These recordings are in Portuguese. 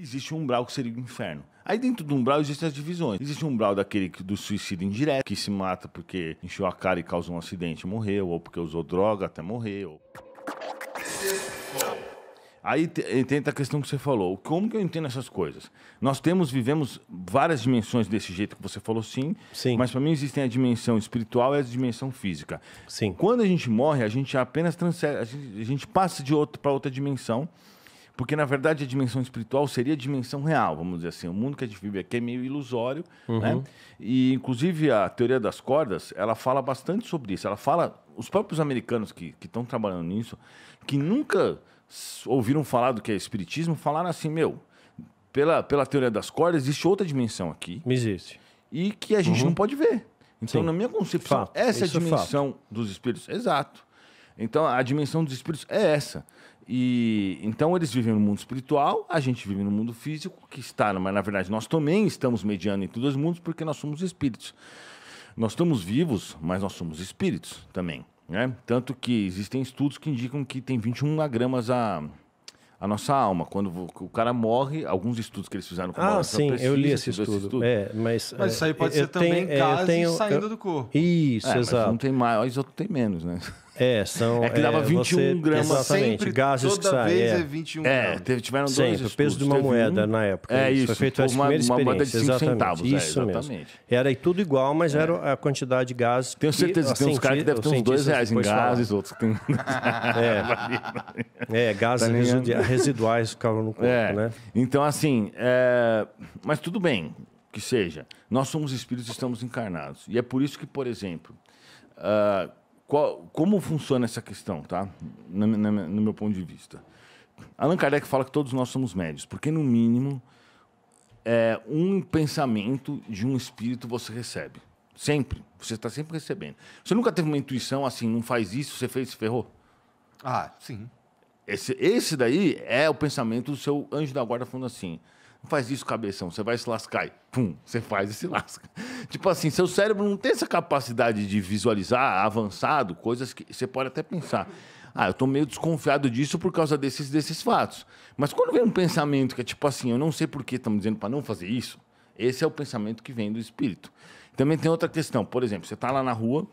existe um umbral que seria o inferno. Aí dentro do umbral existem as divisões. Existe um umbral daquele que, do suicídio indireto, que se mata porque encheu a cara e causou um acidente e morreu, ou porque usou droga até morreu. Aí tenta a questão que você falou. Como que eu entendo essas coisas? Nós temos, vivemos várias dimensões desse jeito que você falou, sim. Sim. Mas para mim existem a dimensão espiritual e a dimensão física. Sim. Quando a gente morre, a gente apenas transfere, a gente, a gente passa de outro para outra dimensão porque, na verdade, a dimensão espiritual seria a dimensão real, vamos dizer assim. O mundo que a gente vive aqui é meio ilusório, né? uhum. né? E, inclusive, a teoria das cordas, ela fala bastante sobre isso. Ela fala... Os próprios americanos que estão trabalhando nisso, que nunca ouviram falar do que é espiritismo, falaram assim, meu, pela, pela teoria das cordas, existe outra dimensão aqui. Existe. E que a gente uhum. não pode ver. Então, Sim. na minha concepção, fato. essa é Isso é a dimensão é dos espíritos. Exato. Então, a dimensão dos espíritos é essa. E então eles vivem no mundo espiritual, a gente vive no mundo físico, que está, mas na verdade nós também estamos mediando entre dois mundos porque nós somos espíritos. Nós estamos vivos, mas nós somos espíritos também. Né? Tanto que existem estudos que indicam que tem 21 gramas a, a nossa alma. Quando o cara morre, alguns estudos que eles fizeram com Ah, sim, precisa, eu li esse estudo. esse estudo. É, mas, mas isso aí é, pode ser também tenho, é, gases tenho, saindo eu, do corpo. Isso, é, exato. não tem mais, outro tem menos, né? É, é, são. É que dava é, 21 você, gramas. Exatamente, sempre, gases toda que saem. vez é, é 21 é, gramas. teve, tiveram dois Sempre, estudos, o peso de uma moeda um... na época. É isso. Foi feito uma, uma moeda de 5 centavos. É, isso é, exatamente. Mesmo. Era tudo igual, mas era a quantidade de gases. Tenho certeza que tem uns assim, caras que devem ter uns 2 reais em gases, outros que tem... É, gases tá residuais ficavam no corpo, né? Então, assim, mas tudo bem que seja. Nós somos espíritos e estamos encarnados. E é por isso que, por exemplo... Uh, qual, como funciona essa questão, tá? No, no, no meu ponto de vista. Allan Kardec fala que todos nós somos médios, porque no mínimo é, um pensamento de um espírito você recebe. Sempre. Você está sempre recebendo. Você nunca teve uma intuição assim, não faz isso, você fez, se ferrou? Ah, sim. Esse, esse daí é o pensamento do seu anjo da guarda falando assim: não faz isso, cabeção, você vai se lascar. E, pum, você faz e se lasca. Tipo assim, seu cérebro não tem essa capacidade de visualizar avançado coisas que você pode até pensar. Ah, eu estou meio desconfiado disso por causa desses, desses fatos. Mas quando vem um pensamento que é tipo assim, eu não sei por que estamos dizendo para não fazer isso, esse é o pensamento que vem do espírito. Também tem outra questão, por exemplo, você está lá na rua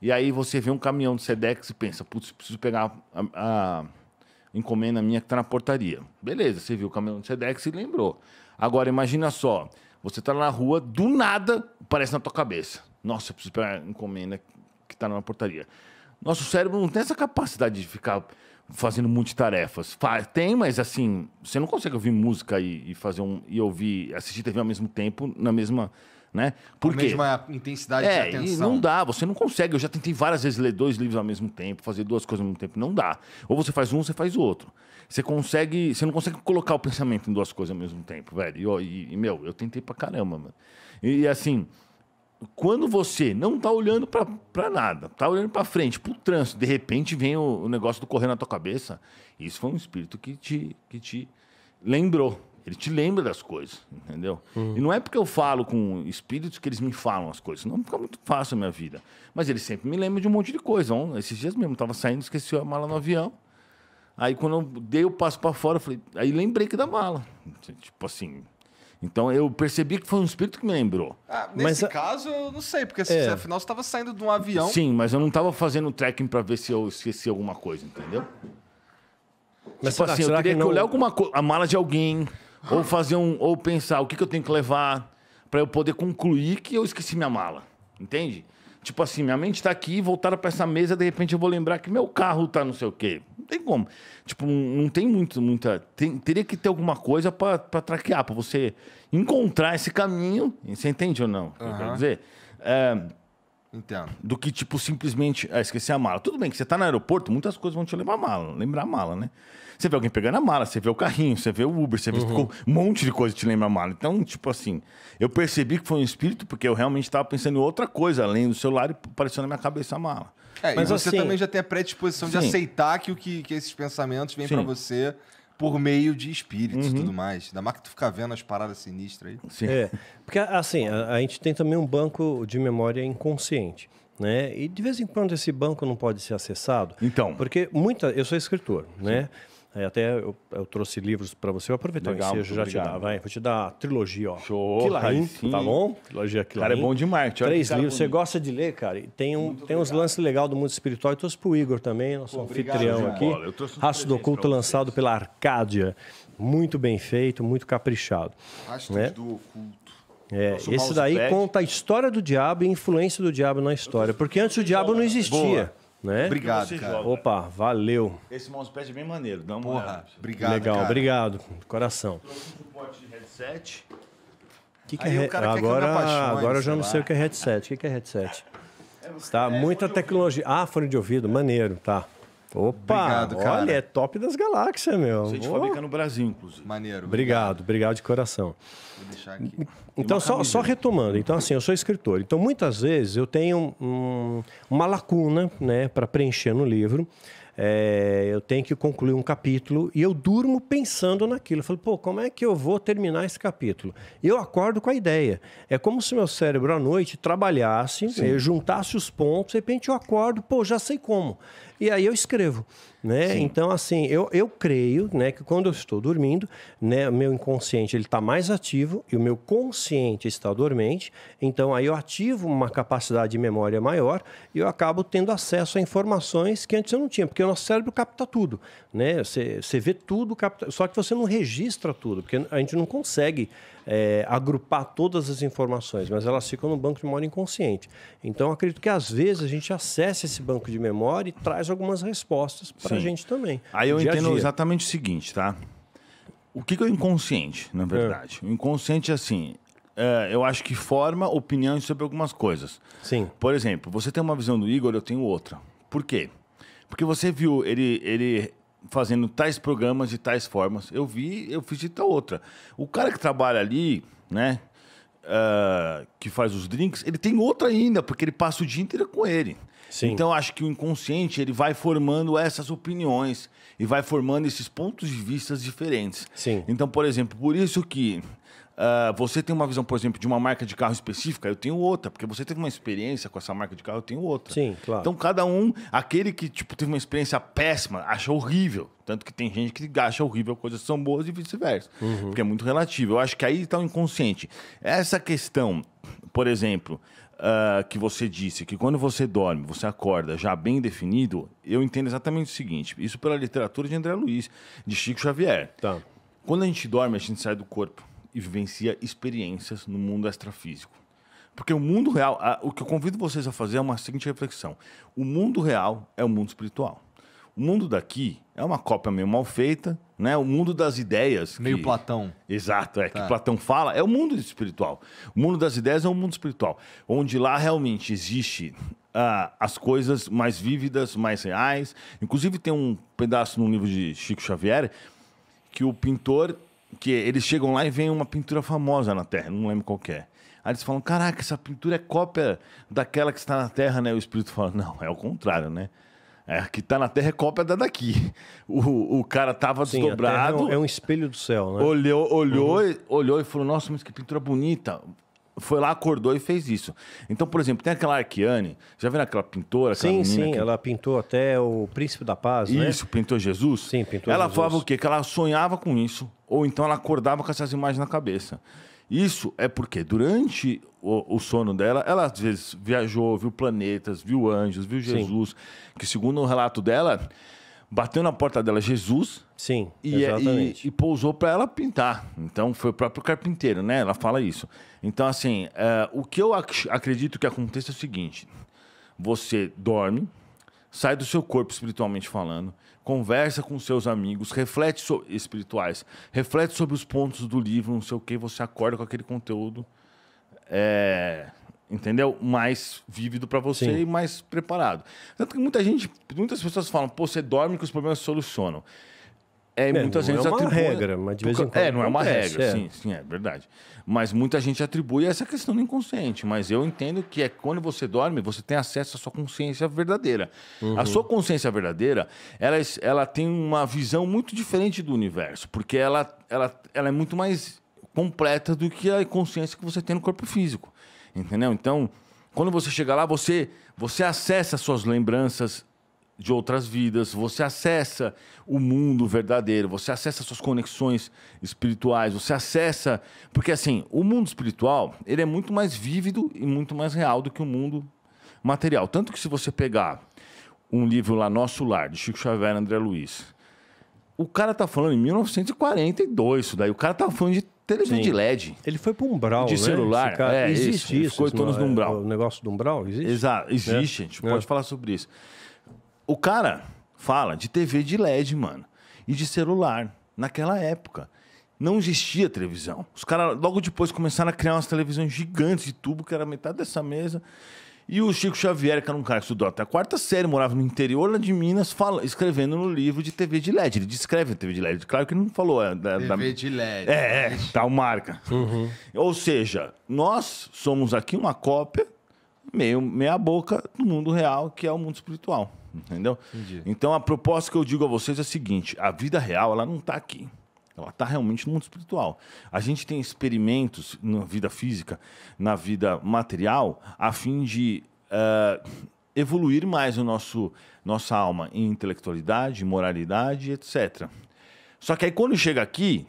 e aí você vê um caminhão de Sedex e pensa, putz, preciso pegar a, a encomenda minha que está na portaria. Beleza, você viu o caminhão do Sedex e lembrou. Agora, imagina só, você está na rua, do nada, aparece na tua cabeça. Nossa, eu preciso pegar a encomenda que está na portaria. Nosso cérebro não tem essa capacidade de ficar fazendo multitarefas. tem, mas assim, você não consegue ouvir música e, e fazer um, e ouvir, assistir TV ao mesmo tempo, na mesma né? Por a mesma intensidade é, de atenção. Não dá, você não consegue. Eu já tentei várias vezes ler dois livros ao mesmo tempo, fazer duas coisas ao mesmo tempo. Não dá. Ou você faz um, ou você faz o outro. Você consegue. Você não consegue colocar o pensamento em duas coisas ao mesmo tempo, velho. E, e, e meu, eu tentei pra caramba, mano. E assim, quando você não tá olhando para nada, tá olhando para frente, pro trânsito, de repente vem o, o negócio do correr na tua cabeça. Isso foi um espírito que te, que te lembrou ele te lembra das coisas, entendeu? Hum. E não é porque eu falo com espíritos que eles me falam as coisas. Não fica muito fácil a minha vida. Mas ele sempre me lembra de um monte de coisa. Um, então, esses dias mesmo, eu tava saindo, esqueci a mala no avião. Aí quando eu dei o passo para fora, falei, aí lembrei que da mala. Tipo assim. Então eu percebi que foi um espírito que me lembrou. Ah, nesse mas, caso, eu não sei, porque assim, é. afinal você estava saindo de um avião. Sim, mas eu não estava fazendo trekking para ver se eu esqueci alguma coisa, entendeu? Mas tipo será, assim, será eu queria que, não... eu olhar alguma a mala de alguém ou fazer um, ou pensar o que, que eu tenho que levar para eu poder concluir que eu esqueci minha mala, entende? Tipo assim, minha mente está aqui, voltaram para essa mesa, de repente eu vou lembrar que meu carro tá não sei o quê. Não tem como. Tipo, não tem muito, muita. Tem, teria que ter alguma coisa para traquear, para você encontrar esse caminho. Você entende ou não? Uhum. eu quero dizer. É, Entendo. Do que, tipo, simplesmente. Ah, a mala. Tudo bem que você tá no aeroporto, muitas coisas vão te lembrar a mala, lembrar a mala, né? Você vê alguém pegando a mala, você vê o carrinho, você vê o Uber, você vê uhum. um monte de coisa que te lembra a mala. Então, tipo assim, eu percebi que foi um espírito, porque eu realmente estava pensando em outra coisa além do celular e apareceu na minha cabeça a mala. É, Mas você assim, também já tem a predisposição sim. de aceitar que o que, que esses pensamentos vêm para você por meio de espíritos uhum. e tudo mais. Ainda mais que tu fica vendo as paradas sinistras aí. Sim. É, porque assim, a, a, gente tem também um banco de memória inconsciente. Né? E de vez em quando esse banco não pode ser acessado. Então. Porque muita. Eu sou escritor, né? Sim. né? É, até eu, eu, trouxe livros para você. Eu aproveitar Legal, eu já obrigado. te dar, vai. Vou te dar a trilogia, ó. Show, tá bom? Trilogia Cara, é bom demais. Três livros. Você gosta de ler, cara? tem, um, tem uns lances legais do mundo espiritual. Eu trouxe pro Igor também, nosso Pô, anfitrião obrigado, aqui. Bola. Raço do Oculto lançado pela Arcádia. Muito bem feito, muito caprichado. Rastros né? do Oculto. É, esse daí conta a história do diabo e a influência do diabo na história. Porque antes o diabo não né? existia. Boa. Né? Obrigado, cara. Joga. Opa, né? valeu. Esse mousepad é bem maneiro. Dá uma Porra, olhada. obrigado, Legal, cara. obrigado. Coração. Trouxe um headset. Que que é Aí é, agora, que eu apaixone, agora eu já não sei lá. o que é headset. O que, que é headset? É, tá, é, muita tecnologia. Ah, fone de ouvido, maneiro, tá. Opa, obrigado, olha, é top das galáxias, meu. A gente é oh. fabrica no Brasil, inclusive. Maneiro. Obrigado, obrigado, obrigado de coração. Vou deixar aqui. É então, só, só, né? retomando. Então, assim, eu sou escritor. Então, muitas vezes eu tenho um, uma lacuna né, para preencher no livro. É, eu tenho que concluir um capítulo e eu durmo pensando naquilo. Eu falo, pô, como é que eu vou terminar esse capítulo? Eu acordo com a ideia. É como se meu cérebro à noite trabalhasse, né, juntasse os pontos, de repente eu acordo, pô, já sei como. E aí eu escrevo. Né? Sim. Então, assim, eu, eu creio né, que quando eu estou dormindo, né, o meu inconsciente está mais ativo e o meu consciente está dormente. Então, aí eu ativo uma capacidade de memória maior e eu acabo tendo acesso a informações que antes eu não tinha, porque o nosso cérebro capta tudo. Né? Você, você vê tudo, capta, só que você não registra tudo, porque a gente não consegue é, agrupar todas as informações, mas elas ficam no banco de memória inconsciente. Então, acredito que às vezes a gente acessa esse banco de memória e traz algumas respostas para a gente também. Aí eu entendo dia. exatamente o seguinte, tá? O que, que é o inconsciente, na é. verdade? É. O inconsciente, é assim, é, eu acho que forma opiniões sobre algumas coisas. Sim. Por exemplo, você tem uma visão do Igor, eu tenho outra. Por quê? Porque você viu ele, ele fazendo tais programas de tais formas. Eu vi, eu fiz de tal outra. O cara que trabalha ali, né? Uh, que faz os drinks, ele tem outra ainda, porque ele passa o dia inteiro com ele. Sim. Então acho que o inconsciente ele vai formando essas opiniões e vai formando esses pontos de vista diferentes. Sim. Então, por exemplo, por isso que Uh, você tem uma visão, por exemplo, de uma marca de carro específica, eu tenho outra, porque você teve uma experiência com essa marca de carro, eu tenho outra. Sim, claro. Então, cada um, aquele que tipo, teve uma experiência péssima, acha horrível. Tanto que tem gente que acha horrível coisas que são boas e vice-versa. Uhum. Porque é muito relativo. Eu acho que aí está o inconsciente. Essa questão, por exemplo, uh, que você disse, que quando você dorme, você acorda já bem definido, eu entendo exatamente o seguinte: isso pela literatura de André Luiz, de Chico Xavier. Tá. Quando a gente dorme, a gente sai do corpo e vivencia experiências no mundo extrafísico. Porque o mundo real, a, o que eu convido vocês a fazer é uma seguinte reflexão: o mundo real é o mundo espiritual. O mundo daqui é uma cópia meio mal feita, né? O mundo das ideias. Meio que... Platão. Exato, é tá. que Platão fala, é o mundo espiritual. O mundo das ideias é o mundo espiritual, onde lá realmente existe ah, as coisas mais vívidas, mais reais. Inclusive tem um pedaço no livro de Chico Xavier que o pintor que eles chegam lá e vem uma pintura famosa na Terra, não lembro qual é. Aí eles falam, caraca, essa pintura é cópia daquela que está na Terra, né? O espírito fala, não, é o contrário, né? É, a que está na Terra é cópia da daqui. O, o cara tava Sim, é desdobrado. É um, é um, espelho do céu, né? Olhou, olhou, uhum. olhou e falou, nossa, mas que pintura bonita foi lá, acordou e fez isso. Então, por exemplo, tem aquela Arquiane, já viram aquela pintora? Aquela sim, sim, que... ela pintou até o Príncipe da Paz, né? Isso, né? pintou Jesus. Sim, pintou Ela Jesus. falava o quê? Que ela sonhava com isso, ou então ela acordava com essas imagens na cabeça. Isso é porque durante o, o sono dela, ela às vezes viajou, viu planetas, viu anjos, viu Jesus, sim. que segundo o relato dela bateu na porta dela Jesus. Sim, e, é, exatamente. E, e pousou para ela pintar. Então foi o próprio carpinteiro, né? Ela fala isso. Então, assim, é, o que eu ac acredito que aconteça é o seguinte: você dorme, sai do seu corpo espiritualmente falando, conversa com seus amigos, reflete so espirituais, reflete sobre os pontos do livro, não sei o que, você acorda com aquele conteúdo. É, entendeu? Mais vívido para você Sim. e mais preparado. Tanto que muita gente, muitas pessoas falam, pô, você dorme que os problemas se solucionam. É, é muita não é uma atribui... regra, mas de vez em quando É, não acontece, é uma regra, é. sim, sim, é verdade. Mas muita gente atribui essa questão do inconsciente, mas eu entendo que é quando você dorme, você tem acesso à sua consciência verdadeira. Uhum. A sua consciência verdadeira, ela, ela tem uma visão muito diferente do universo, porque ela, ela, ela é muito mais completa do que a consciência que você tem no corpo físico entendeu? Então, quando você chega lá, você, você acessa suas lembranças de outras vidas, você acessa o mundo verdadeiro, você acessa suas conexões espirituais, você acessa, porque assim, o mundo espiritual, ele é muito mais vívido e muito mais real do que o mundo material. Tanto que se você pegar um livro lá Nosso Lar de Chico Xavier e André Luiz, o cara tá falando em 1942 isso daí, o cara tá falando de Televisão Sim. de LED. Ele foi para um umbral, De né? celular. É, existe isso. ficou todos no é? umbral. O negócio do umbral existe? Exato, é. existe. É. A gente é. pode falar sobre isso. O cara fala de TV de LED, mano. E de celular. Naquela época. Não existia televisão. Os caras logo depois começaram a criar umas televisões gigantes de tubo, que era metade dessa mesa. E o Chico Xavier, que era um cara que estudou até a quarta série, morava no interior lá de Minas, fala, escrevendo no livro de TV de LED. Ele descreve a TV de LED. Claro que ele não falou. É, da, TV da... de LED. É, é, tal tá marca. Uhum. Ou seja, nós somos aqui uma cópia, meio, meia boca, do mundo real, que é o mundo espiritual. Entendeu? Entendi. Então a proposta que eu digo a vocês é a seguinte: a vida real, ela não está aqui. Ela está realmente no mundo espiritual. A gente tem experimentos na vida física, na vida material, a fim de uh, evoluir mais o nosso nossa alma em intelectualidade, moralidade, etc. Só que aí quando chega aqui,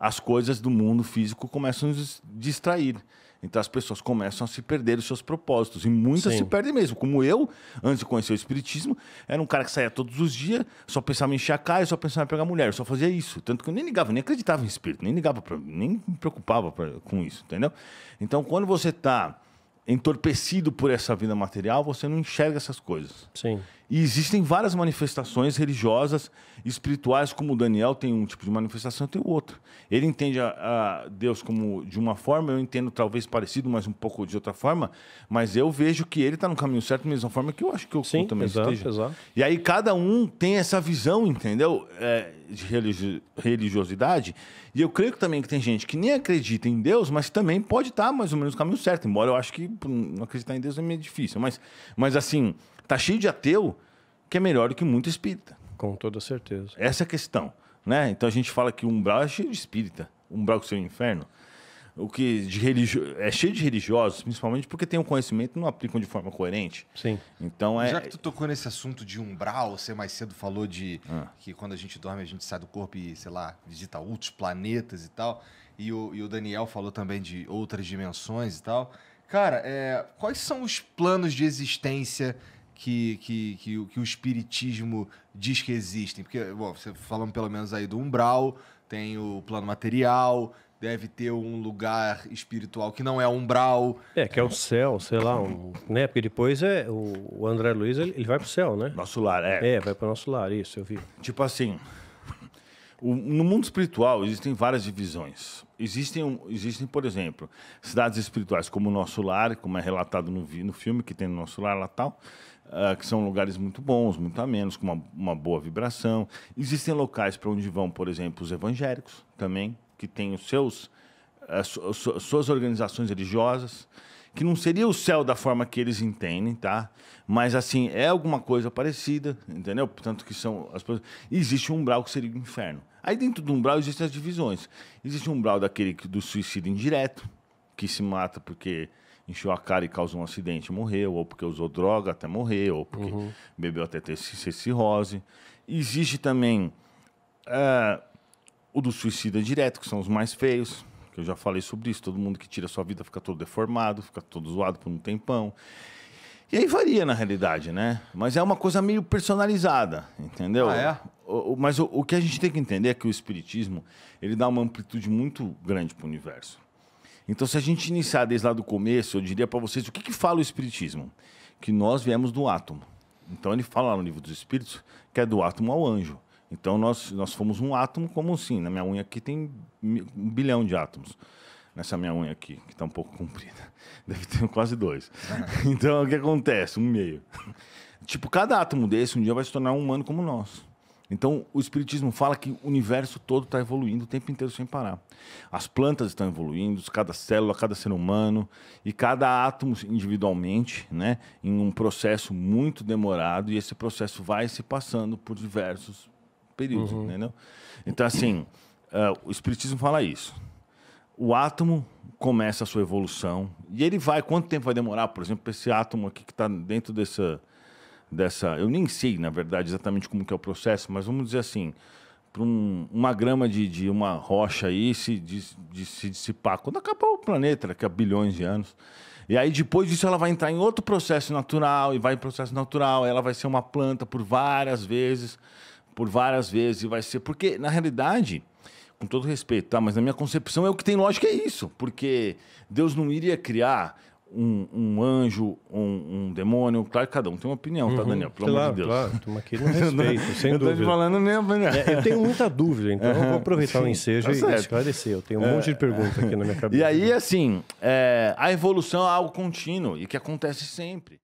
as coisas do mundo físico começam a nos distrair. Então as pessoas começam a se perder os seus propósitos. E muitas Sim. se perdem mesmo. Como eu, antes de conhecer o Espiritismo, era um cara que saía todos os dias, só pensava em encher a cara, só pensava em pegar mulher, eu só fazia isso. Tanto que eu nem ligava, nem acreditava em espírito, nem ligava, pra, nem me preocupava pra, com isso, entendeu? Então quando você está entorpecido por essa vida material, você não enxerga essas coisas. Sim. E existem várias manifestações religiosas, espirituais, como o Daniel tem um tipo de manifestação, tem o outro. Ele entende a, a Deus como de uma forma, eu entendo talvez parecido, mas um pouco de outra forma, mas eu vejo que ele está no caminho certo da mesma forma que eu acho que eu, Sim, eu também exato, esteja. Exato. E aí cada um tem essa visão, entendeu? É, de religiosidade. E eu creio também que tem gente que nem acredita em Deus, mas também pode estar tá mais ou menos no caminho certo, embora eu acho que Tipo, não acreditar em Deus é meio difícil, mas, mas assim, tá cheio de ateu que é melhor do que muito espírita. Com toda certeza. Essa é a questão, né? Então a gente fala que umbral é cheio de espírita, umbral que é o seu inferno. O que de religio... é cheio de religiosos, principalmente porque tem o um conhecimento e não aplicam de forma coerente. Sim. Então é. Já que tu tocou nesse assunto de umbral, você mais cedo falou de ah. que quando a gente dorme a gente sai do corpo e, sei lá, visita outros planetas e tal. E o, e o Daniel falou também de outras dimensões e tal. Cara, é, quais são os planos de existência que, que, que, que o espiritismo diz que existem? Porque, bom, você falando pelo menos aí do umbral, tem o plano material, deve ter um lugar espiritual que não é umbral. É, que é o céu, sei lá, um, né? Porque depois é, o, André Luiz ele, ele vai pro céu, né? Nosso lar, é. É, vai pro nosso lar, isso, eu vi. Tipo assim, o, no mundo espiritual existem várias divisões. Existem, existem, por exemplo, cidades espirituais como o nosso lar, como é relatado no, no filme que tem no nosso lar lá tal, uh, que são lugares muito bons, muito amenos, com uma, uma boa vibração. Existem locais para onde vão, por exemplo, os evangélicos também, que têm os seus eh, suas organizações religiosas, que não seria o céu da forma que eles entendem, tá? Mas assim, é alguma coisa parecida, entendeu? portanto que são as existe um umbral que seria o inferno. Aí dentro do umbral existem as divisões. Existe um umbral daquele do suicídio indireto, que se mata porque encheu a cara e causou um acidente e morreu, ou porque usou droga até morrer, ou porque uhum. bebeu até ter cirrose. Existe também uh, o do suicídio direto, que são os mais feios que eu já falei sobre isso, todo mundo que tira sua vida fica todo deformado, fica todo zoado por um tempão. E aí varia na realidade, né? Mas é uma coisa meio personalizada, entendeu? Ah, é? O, o, mas o, o, que a gente tem que entender é que o espiritismo ele dá uma amplitude muito grande para o universo. Então, se a gente iniciar desde lá do começo, eu diria para vocês o que, que fala o espiritismo? Que nós viemos do átomo. Então, ele fala lá no livro dos Espíritos que é do átomo ao anjo. Então nós, nós fomos um átomo como assim. Na minha unha aqui tem um bilhão de átomos. Nessa minha unha aqui, que está um pouco comprida. Deve ter quase dois. Uhum. Então o que acontece? Um meio. Tipo, cada átomo desse um dia vai se tornar um humano como nós. Então, o Espiritismo fala que o universo todo está evoluindo o tempo inteiro sem parar. As plantas estão evoluindo, cada célula, cada ser humano e cada átomo individualmente, né, em um processo muito demorado, e esse processo vai se passando por diversos período, uhum. entendeu? Então, assim, uh, o Espiritismo fala isso. O átomo começa a sua evolução e ele vai. Quanto tempo vai demorar, por exemplo, esse átomo aqui que está dentro dessa, dessa. Eu nem sei, na verdade, exatamente como que é o processo, mas vamos dizer assim: para um, uma grama de, de, uma rocha aí se, de, de se dissipar. Quando acabar o planeta, daqui a bilhões de anos. E aí depois disso ela vai entrar em outro processo natural e vai em processo natural, ela vai ser uma planta por várias vezes por várias vezes e vai ser. Porque, na realidade, com todo respeito, tá? Mas na minha concepção é o que tem lógica é isso. Porque Deus não iria criar um, um anjo, um, um, demônio. Claro que cada um tem uma opinião, tá, uhum, tá, Daniel? Pelo claro, amor de Deus. Claro, aqui no respeito, não, sem eu dúvida. falando mesmo, né? É, eu tenho muita dúvida, então uhum, eu vou aproveitar sim, o ensejo tá e certo. esclarecer. Eu tenho um é, monte de é. perguntas aqui na minha cabeça. E aí, assim, é, a evolução é algo contínuo e que acontece sempre.